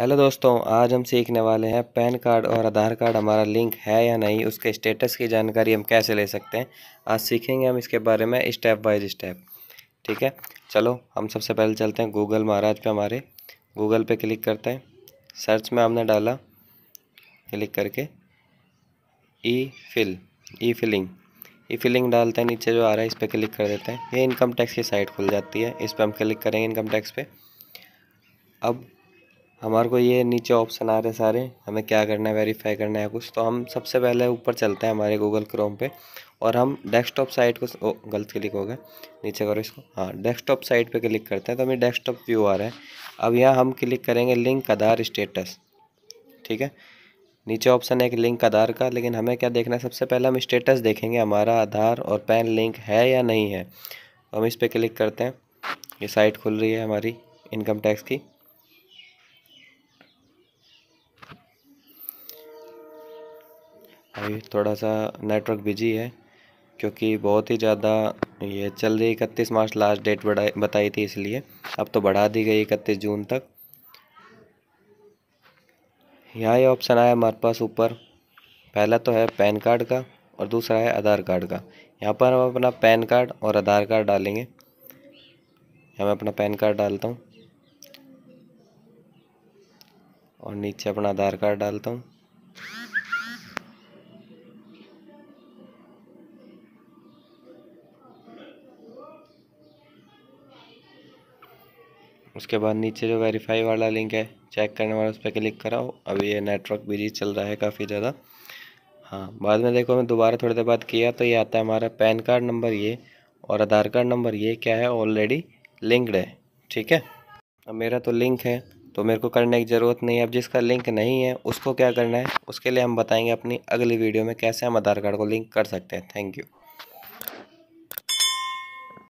hello दोस्तों आज हम सीखने वाले हैं पैन कार्ड और आधार कार्ड हमारा लिंक है या नहीं उसके स्टेटस की जानकारी हम कैसे ले सकते हैं आज सीखेंगे हम इसके बारे में स्टेप बाय स्टेप ठीक है चलो हम सबसे पहले चलते हैं गूगल महाराज पे हमारे गूगल पे क्लिक करते हैं सर्च में हमने डाला क्लिक करके e fill e filling e filling डालते हैं नीचे जो आ रहा है इस पर क्लिक कर देते हैं ये इनकम टैक्स की साइट खुल जाती है इस पर हम क्लिक करेंगे इनकम टैक्स पे अब हमारे को ये नीचे ऑप्शन आ रहे सारे हमें क्या करना है वेरीफाई करना है कुछ तो हम सबसे पहले ऊपर चलते हैं हमारे गूगल क्रोम पे और हम डेस्कटॉप साइट को ओ, गलत क्लिक हो गया नीचे करो इसको हाँ डेस्कटॉप साइट पे क्लिक करते हैं तो हमें डेस्कटॉप व्यू आ रहा है अब यहाँ हम क्लिक करेंगे लिंक आधार स्टेटस ठीक है नीचे ऑप्शन है एक लिंक आधार का लेकिन हमें क्या देखना है सबसे पहले हम स्टेटस देखेंगे हमारा आधार और पैन लिंक है या नहीं है हम इस पर क्लिक करते हैं ये साइट खुल रही है हमारी इनकम टैक्स की अभी थोड़ा सा नेटवर्क बिजी है क्योंकि बहुत ही ज़्यादा ये चल रही इकतीस मार्च लास्ट डेट बढ़ाई बताई थी इसलिए अब तो बढ़ा दी गई इकतीस जून तक यहाँ ये ऑप्शन आया हमारे पास ऊपर पहला तो है पैन कार्ड का और दूसरा है आधार कार्ड का यहाँ पर हम अपना पैन कार्ड और आधार कार्ड डालेंगे यहाँ मैं अपना पैन कार्ड डालता हूँ और नीचे अपना आधार कार्ड डालता हूँ उसके बाद नीचे जो वेरीफाई वाला लिंक है चेक करने वाला उस पर क्लिक कराओ अभी ये नेटवर्क बिजी चल रहा है काफ़ी ज़्यादा हाँ बाद में देखो मैं दोबारा थोड़ी देर बाद किया तो ये आता है हमारा पैन कार्ड नंबर ये और आधार कार्ड नंबर ये क्या है ऑलरेडी लिंक्ड है ठीक है अब मेरा तो लिंक है तो मेरे को करने की ज़रूरत नहीं है अब जिसका लिंक नहीं है उसको क्या करना है उसके लिए हम बताएंगे अपनी अगली वीडियो में कैसे हम आधार कार्ड को लिंक कर सकते हैं थैंक यू